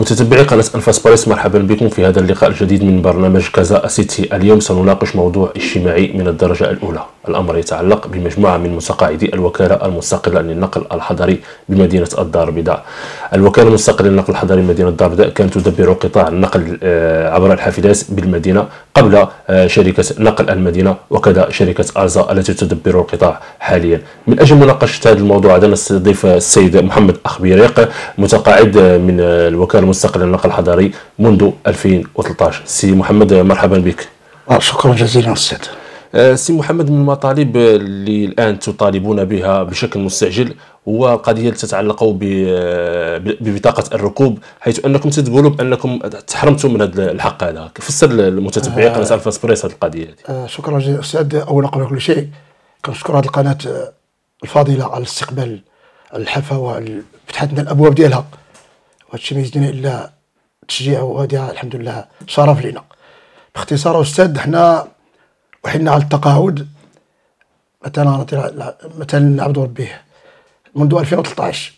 متتبعي قناة أنفاس باريس مرحبا بكم في هذا اللقاء الجديد من برنامج كازا سيتي اليوم سنناقش موضوع اجتماعي من الدرجة الأولى الأمر يتعلق بمجموعة من متقاعدي الوكالة المستقلة للنقل الحضري بمدينة الدار البيضاء الوكالة المستقلة للنقل الحضري مدينة الدار كانت تدبر قطاع النقل آه، عبر الحافلات بالمدينة قبل آه، شركة نقل المدينة وكذا شركة أرزا التي تدبر القطاع حاليا من أجل مناقشة هذا الموضوع هذا نستضيف السيد محمد أخبيريق متقاعد من الوكالة المستقلة للنقل الحضري منذ 2013 سي محمد مرحبا بك آه، شكرا جزيلا استاذ آه، سي محمد من المطالب آه، اللي الان تطالبون بها بشكل مستعجل هو قضيه اللي تتعلق آه، ببطاقه الركوب حيث انكم تقولوا بانكم تحرمتوا من هذا الحق هذا فسر المتتبعين آه قناه الفا اسبريس هذه القضيه آه شكرا جزيلا استاذ اولا قبل كل شيء كنشكر هذه القناه الفاضله على استقبال الحفه وفتحت لنا الابواب ديالها الشيء ما يزيدنا الا تشجيع وهذا الحمد لله شرف لنا باختصار استاذ حنا وحنا على التقاعد مثلا مثلا عبد ربيه منذ 2013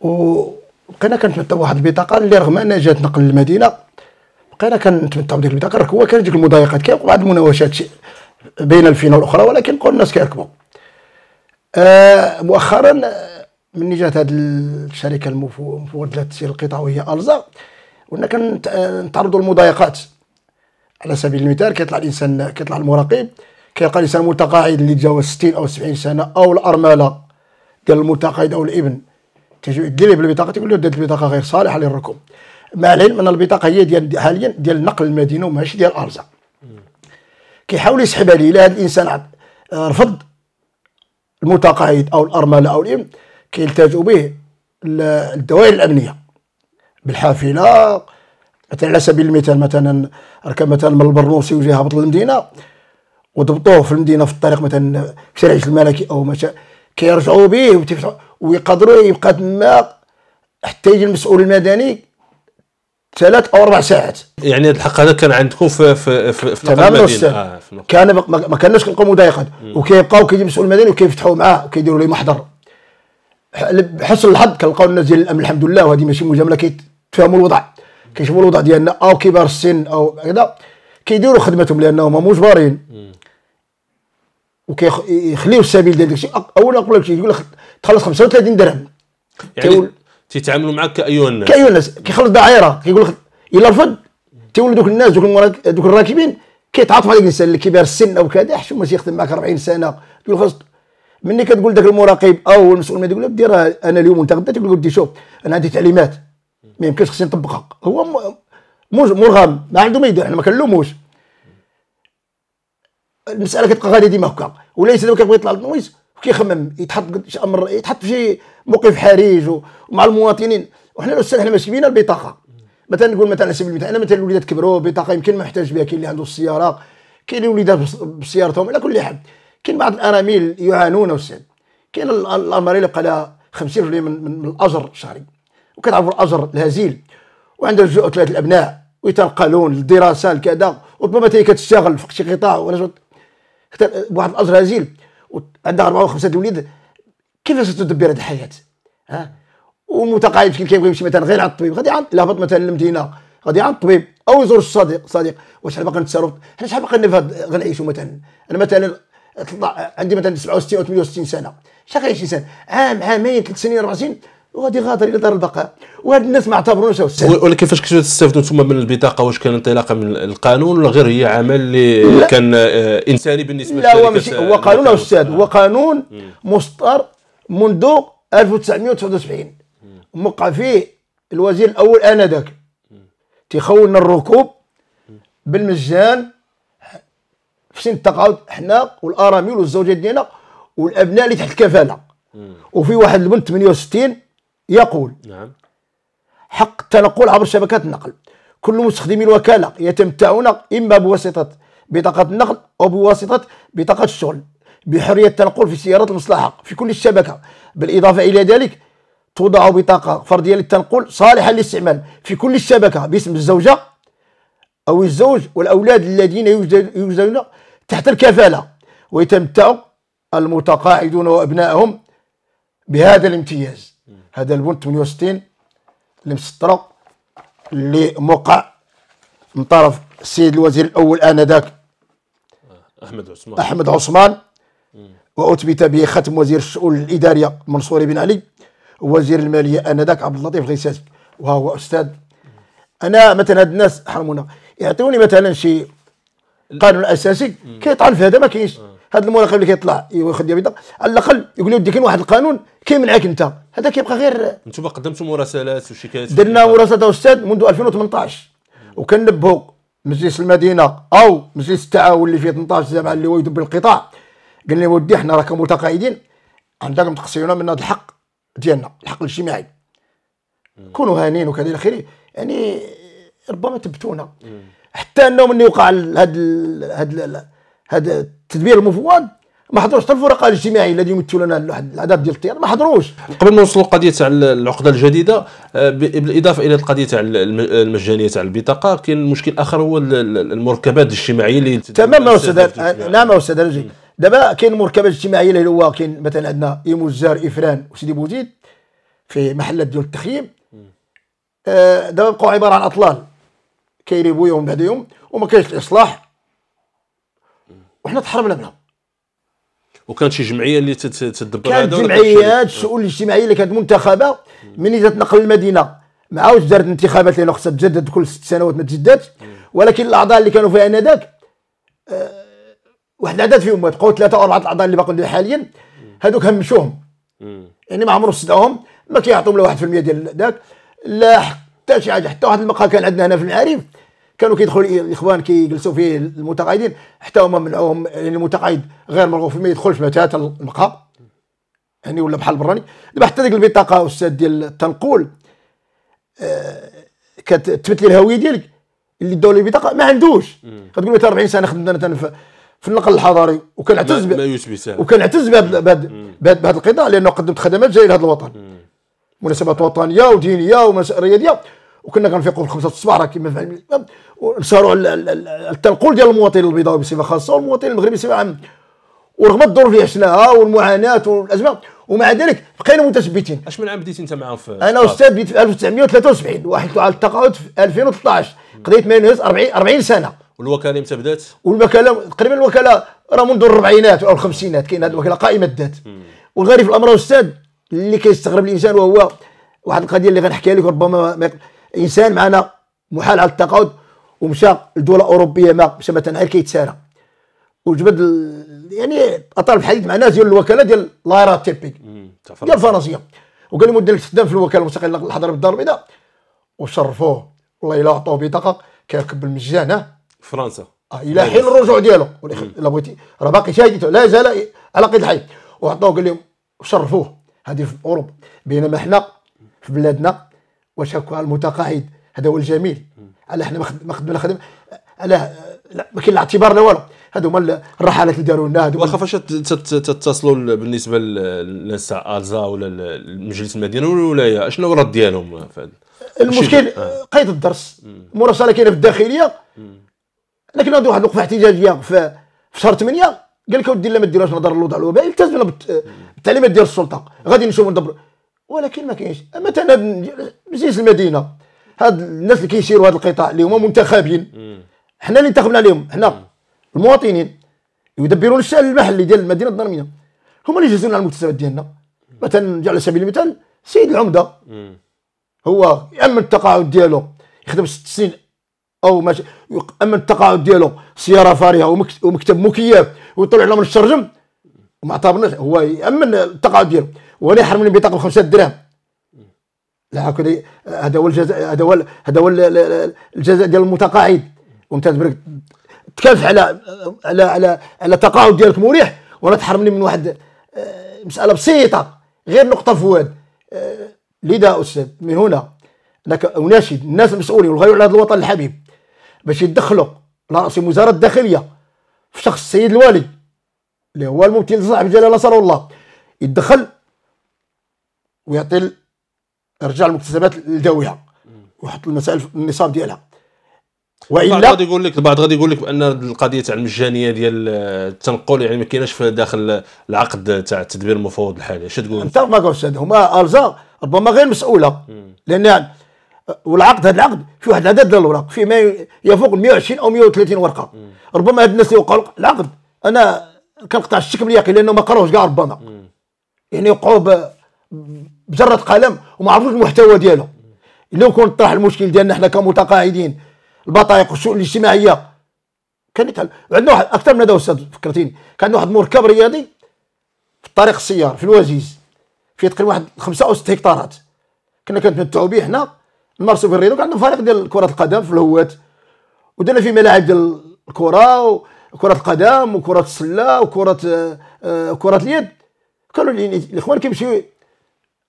وبقينا كنتمتع بواحد البطاقه اللي رغم انها جات نقل المدينه بقينا كنتمتع بديك البطاقه راك هو كان ديك المضايقات كيوقع بعض المناوشات بين الفينه والاخرى ولكن كل الناس كيركبوا آه مؤخرا من جات هذه الشركه المفوضه للتسيير القطاع وهي الزا ونا كنتعرضوا آه، للمضايقات على سبيل المثال كيطلع الانسان كيطلع المراقب كيلقى الانسان المتقاعد اللي تجاوز 60 او 70 سنه او الارمله ديال المتقاعد او الابن تيجي يدي بالبطاقه تيقول له البطاقه غير صالحه للركوب مع العلم ان البطاقه هي ديال حاليا ديال نقل المدينه وماشي ديال الارزاق كيحاول يسحبها ليه الا هذا الانسان آه، رفض المتقاعد او الارمله او الابن كيلتاجوا به الدوائر الامنيه بالحافله مثلا على سبيل المثال مثلا ركب مثلا من البرنوسي وجاي هابط للمدينه وضبطوه في المدينه في الطريق مثلا في شارع الملكي او شاء كيرجعوا به ويقدروا يبقى تما حتى يجي المسؤول المدني ثلاث او اربع ساعات يعني هذا الحق هذا كان عندكم في في في, في تمام آه في كان ما كناش كنلقاو مضايقات وكيبقاو كيجي المسؤول المدني وكيفتحوا معاه وكيديروا له محضر حسن الحظ كنلقاو الناس ديال الامن الحمد لله وهذه ماشي مجامله كيتفاهموا الوضع كيشوفوا الوضع ديالنا او كبار السن او هكذا كيديروا خدمتهم لانهم مجبرين وكيخليو السبيل ديال داكشي اولا قبل لك يقول لك تخلص 35 درهم يعني تيتعاملوا معك كايها الناس كايها الناس كيخلص دعيره كيقول لك الا رفض تيولوا دوك الناس دوك المراك... دوك الراكبين كيتعاطفوا عليك الانسان اللي كبار السن او كذا حشو ما تيخدم معك 40 سنه تقول خلاص ملي كتقول داك المراقب او المسؤول ما تقول له بدي راه انا اليوم وانت غدا تقول له شوف انا عندي تعليمات ما يمكنش خصني نطبقها هو مرغم ما عنده ما يدير حنا ما كنلوموش المساله كتبقى غادي ديما هكا ولا يسلم كيبغي يطلع للنويز كيخمم يتحط شي امر يتحط في شي موقف حرج ومع المواطنين وحنا الاستاذ حنا ماشي بينا البطاقه مثلا نقول مثلا على سبيل المثال انا مثلا الوليدات كبروا بطاقه يمكن ما يحتاج بها كاين اللي عنده السياره كاين الوليدات بسيارتهم على كل حال كاين بعض الارامل يعانون استاذ كاين الامر اللي بقى لها 50% من, من الاجر الشهري وكتعرفوا الاجر الهزيل وعندها جوج ثلاثه الابناء ويتنقلون للدراسه لكذا وربما هي كتشتغل في شي قطاع ولا بواحد الاجر هزيل وعندها اربعه وخمسه الوليد كيفاش تدبر هذه الحياه ها ومتقاعد كيف كيبغي يمشي مثلا غير على الطبيب غادي عند الهبط مثلا للمدينه غادي عند الطبيب او يزور الصديق صديق وشحال باقي نتصرف حنا شحال باقي غنعيشوا مثلا انا مثلا عندي مثلا 67 او 68 سنه شحال غنعيش انسان عام عامين ثلاث سنين اربع سنين وغادي غادر الى دار البقاء وهاد الناس ما اعتبروناش ولا ولكن كيفاش كنتو تستافدوا نتوما من البطاقه واش كان انطلاقا من القانون ولا غير هي عمل اللي كان آه، انساني بالنسبه لا هو ماشي آه، هو قانون استاذ هو قانون مسطر منذ 1979 موقع فيه الوزير الاول انذاك تيخولنا الركوب بالمجان في سن التقاعد حنا والاراميل والزوجات ديالنا والابناء اللي تحت الكفاله وفي واحد البنت 68 يقول نعم حق التنقل عبر شبكات النقل كل مستخدمي الوكالة يتمتعون إما بواسطة بطاقة النقل أو بواسطة بطاقة الشغل بحرية التنقل في سيارات المصلحة في كل الشبكة بالإضافة إلى ذلك توضع بطاقة فردية للتنقل صالحة للاستعمال في كل الشبكة باسم الزوجة أو الزوج والأولاد الذين يوجدون تحت الكفالة ويتمتع المتقاعدون وأبنائهم بهذا الامتياز هذا البن 68 اللي مسطره اللي موقع من طرف السيد الوزير الاول انذاك احمد عثمان احمد عثمان واثبت به ختم وزير الشؤون الاداريه منصور بن علي وزير الماليه انذاك عبد اللطيف الغيساسي وهو استاذ انا مثلا هاد الناس حرمونا يعطوني مثلا شي قانون اساسي كيطعن في هذا ما كاينش آه. هذا المراقب اللي كيطلع ياخذ يا بيضه على الاقل يقول له ودي كاين واحد القانون كيمنعك انت هذا كيبقى غير انتم قدمتوا مراسلات وشكايات درنا مراسلات استاذ منذ 2018 وكنبهوا مجلس المدينه او مجلس التعاون اللي فيه 18 زعما اللي هو يدب القطاع قال لي ودي حنا راكم متقاعدين عندكم تقصيونا من هذا الحق ديالنا الحق الاجتماعي كونوا هانين وكذا الى اخره يعني ربما تبتونا حتى انه من يوقع هذا هذا هذا التدبير المفوض ما حضروش حتى الفرقاء الاجتماعي الذي يمثلوا لنا العدد ديال الطيار ما حضروش قبل ما نوصلوا القضيه تاع العقده الجديده آه، بالاضافه الى القضيه تاع المجانيه تاع البطاقه كاين مشكل اخر هو المركبات الاجتماعيه اللي تمام استاذ آه، نعم استاذ دابا كاين المركبات الاجتماعيه اللي هو كاين مثلا عندنا ايمو افران وسيدي بوزيد في محلات ديال التخييم آه، دابا بقوا عباره عن اطلال كيريبو يوم بعد يوم وما كاينش الاصلاح وحنا تحرمنا منها وكانت شي جمعيه اللي تدبر هذا جمعيات الشؤون الاجتماعيه اللي كانت منتخبه اذا تتنقل المدينه ما عاودش دارت انتخابات لانه خصها تجدد كل ست سنوات ما تجددش ولكن الاعضاء اللي كانوا فيها انذاك أه واحد العدد فيهم بقوا ثلاثه او اربعه الاعضاء اللي باقيين حاليا هذوك همشوهم يعني ما عمرو صدعهم ما كيعطيهم لا 1% ديال ذاك لا حتى شي حاجه حتى واحد المقهى كان عندنا هنا في المعارف كانوا كيدخلوا الاخوان كيجلسوا فيه المتقاعدين حتى هما منعوهم يعني المتقاعد غير مرغوب فيه ما يدخلش بتاتا المقهى يعني ولا بحال براني دابا حتى ديك البطاقه استاذ ديال التنقل آه كتثبت لي الهويه ديالك اللي داو لي البطاقه ما عندوش كتقول مثلا 40 سنه خدمنا انا في, في النقل الحضاري وكنعتز ما, يشبه سهل وكنعتز بهذا القطاع لانه قدمت خدمات جايه لهذا الوطن مناسبات وطنيه ودينيه ومناسبات رياضيه وكنا كنفيقوا في الخمسة الصباح راه كما فهمت ونسهروا على التنقل ديال المواطن البيضاوي بصفه خاصه والمواطن المغربي بصفه عامه ورغم الظروف اللي عشناها والمعاناه والازمه ومع ذلك بقينا متثبتين اش من عام بديت انت معاهم في انا استاذ بديت في 1973 واحد على التقاعد في 2013 قضيت ما ينهز 40 40 سنه والوكاله امتى بدات؟ والوكاله تقريبا الوكاله راه منذ الاربعينات او الخمسينات كاين هذه الوكاله قائمه الذات والغريب في الامر استاذ اللي كيستغرب الانسان وهو واحد القضيه اللي غنحكيها لك ربما ما انسان معنا محال على التقاعد ومشى لدوله اوروبيه ما مشى مثلا غير كيتسارى وجبد يعني اطار الحديث مع ناس ديال الوكاله ديال لايرا تي بي ديال الفرنسيه وقال لي مدير الخدام في الوكاله المستقله الحضر بالدار البيضاء وشرفوه والله الا عطوه بطاقه كيركب المجان في فرنسا آه الى حين الرجوع ديالو الا بغيتي راه باقي شاهدته لا زال على قيد الحي وعطوه قال لهم شرفوه هذه في اوروبا بينما حنا في بلادنا وشكوى المتقاعد هذا هو الجميل على احنا ما خدمنا خدم على ما كاين لا اعتبار لا والو هادو هما الرحلات اللي داروا لنا هادو واخا فاش تتصلوا بالنسبه للنساء الزا ولا المجلس المدينه ولا الولايه شنو الرد ديالهم المشكل آه. قيد الدرس المراسله كاينه في الداخليه لكن هادو واحد الوقفه احتجاجيه في شهر 8 قال لك اودي لا ما ديروش نهضر الوضع الوبائي التزمنا بالتعليمات ديال السلطه غادي نشوفوا ولكن ما كاينش مثلا مجلس المدينه هاد الناس اللي كيشيروا هاد القطاع اللي هما منتخبين حنا اللي انتخبنا عليهم حنا المواطنين يدبرون الشان المحلي ديال المدينه الدرميه هما اللي يجهزوا على المكتسبات ديالنا مثلا على سبيل المثال سيد العمده هو يامن التقاعد ديالو يخدم ست سنين او ماشي يامن التقاعد ديالو سياره فارهه ومكتب مكيف ويطلع له من الشرجم وما عطاه هو يامن التقاعد ديالو ولا يحرمني بطاقه ب 5 دراهم لا هكذا هذا هو الجزاء هذا هو هذا هو الجزاء ديال المتقاعد وانت تكافح على على على على تقاعد ديالك مريح ولا تحرمني من واحد آه، مساله بسيطه غير نقطه فؤاد آه، لذا استاذ من هنا انا اناشد الناس المسؤولين والغايه على هذا الوطن الحبيب باش يدخلوا رئيس وزاره الداخليه في شخص السيد الوالي اللي هو الممثل صاحب جلاله نصره الله يدخل ويعطي رجع المكتسبات لداويها ويحط المسائل في النصاب ديالها والا بعض غادي يقول لك بعض غادي يقول لك بان القضيه تاع المجانيه ديال التنقل يعني ما كايناش في داخل العقد تاع التدبير المفوض الحالي اش تقول انت ما قلتش هما الزا ربما غير مسؤوله لان يعني والعقد هذا العقد فيه واحد العدد ديال الاوراق فيه ما يفوق 120 او 130 ورقه مم. ربما هاد الناس اللي وقعوا العقد انا كنقطع الشك باليقين لانه ما قراوش كاع ربما مم. يعني وقعوا بجره قلم وما عرفوش المحتوى ديالو لو كون طرح المشكل ديالنا حنا كمتقاعدين البطايق والشؤون الاجتماعيه كان عندنا واحد اكثر من هذا استاذ فكرتيني كان واحد مركب رياضي في الطريق السيار في الوزيز فيه تقريبا واحد خمسه او ست هكتارات كنا كنتمتعوا به حنا نمارسوا في الرياضه وكان عندنا فريق ديال كره القدم في الهوات ودرنا فيه ملاعب ديال الكره وكره القدم وكره السله وكره آه, آه، كره اليد كانوا الاخوان كيمشيو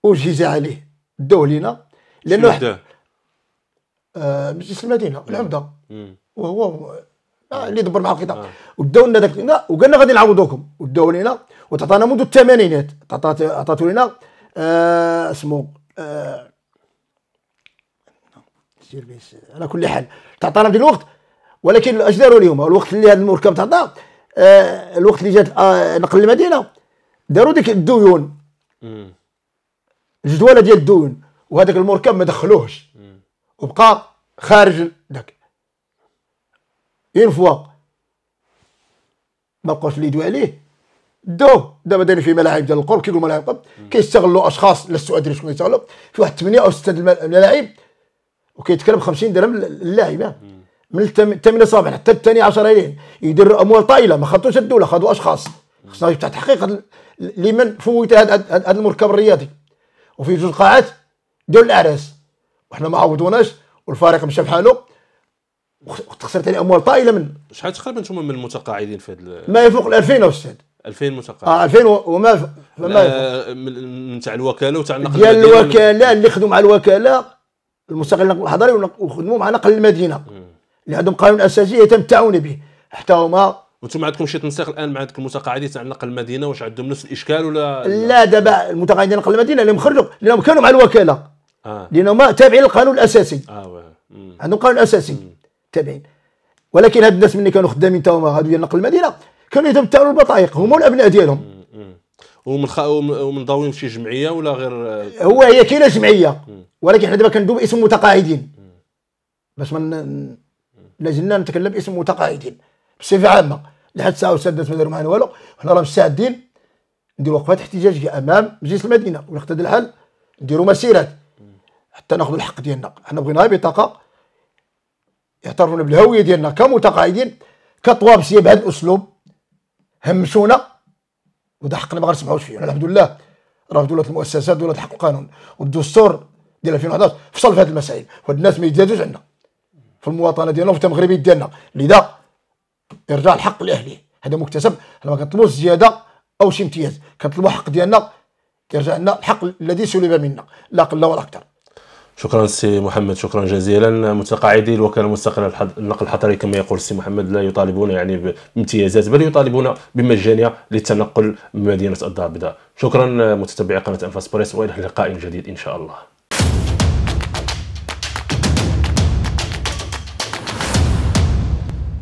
اجهز عليه داوه لينا لانه واحد آه مجلس المدينه العمده وهو آه، اللي دبر مع القطاع آه. وداو لنا داك وقال لنا غادي نعوضوكم وداو لينا وتعطانا منذ الثمانينات عطاتو لنا آه اسمه آه على كل حال تعطانا بديك الوقت ولكن اش داروا اليوم الوقت اللي هذا المركب تعطى آه الوقت اللي جات آه نقل المدينه داروا ديك الديون الجدوله ديال الدون وهذاك المركب ما دخلوهش وبقى خارج داك اون فوا ما بقاوش اللي يدوي عليه داوه دابا دايرين في ملاعب ديال القرب كيقولوا ملاعب القرب كيستغلوا اشخاص لا ادري شكون يستغلوا في واحد 8 او 6 الملاعب وكيتكلم 50 درهم اللاعب من الثامنه صباحا حتى الثانيه 10 ليل يدير اموال طائله ما خدوش الدوله خدوا اشخاص خصنا يفتح تحقيق لمن فوت هذا المركب الرياضي وفي جوج قاعات ديال الاعراس وحنا ما عوضوناش والفريق مشى بحالو وتخسرت عليه اموال طائله من شحال تقريبا انتم من المتقاعدين في هذا ما يفوق ال 2000 استاذ 2000 متقاعد اه 2000 وما ف... فما آه من تاع الوكاله وتاع النقل ديال الوكاله اللي خدموا مع الوكاله المستقل النقل الحضري وخدموا مع نقل المدينه اللي عندهم قانون اساسي يتم التعاون به حتى هما وانتم عندكم شي تنسيق الان مع عندك المتقاعدين تاع نقل المدينه واش عندهم نفس الاشكال ولا لا دابا المتقاعدين نقل المدينه اللي مخرجوا لانهم كانوا مع الوكاله آه. لانهم تابعين للقانون الاساسي اه عندهم قانون اساسي تابعين ولكن هاد الناس اللي كانوا خدامين تا هادو ديال نقل المدينه كانوا يتبتعوا البطائق هما والابناء ديالهم ومن خ... ومنضويين في شي جمعيه ولا غير هو هي كاينه جمعيه ولكن حنا دابا كندوب باسم متقاعدين باش ما من... لازلنا نتكلم باسم متقاعدين بصفه عامه لحد الساعه وسادات ما داروا معنا والو حنا راه مستعدين نديروا وقفات احتجاجيه امام مجلس المدينه ولا اقتضى الحل نديروا مسيرات حتى ناخذوا الحق ديالنا حنا بغينا بطاقه يعترفون بالهويه ديالنا كمتقاعدين كطوابسيه بهذا الاسلوب همشونا وده حقنا ما غنسمعوش فيه يعني الحمد لله راه دوله المؤسسات دوله حق القانون والدستور ديال 2011 فصل في هذه المسائل وهاد الناس ما يتزادوش عندنا في المواطنه ديالنا وفي المغربيه ديالنا لذا ارجاع الحق لاهله هذا مكتسب حنا ما كنطلبوش زياده او شي امتياز كنطلبوا حق ديالنا يرجع لنا الحق الذي سلب منا لا قل ولا اكثر شكرا سي محمد شكرا جزيلا متقاعدي الوكاله المستقله للنقل الحضري كما يقول سي محمد لا يطالبون يعني بامتيازات بل يطالبون بمجانيه للتنقل بمدينه الدار البيضاء شكرا متتبعي قناه انفاس بريس والى اللقاء الجديد ان شاء الله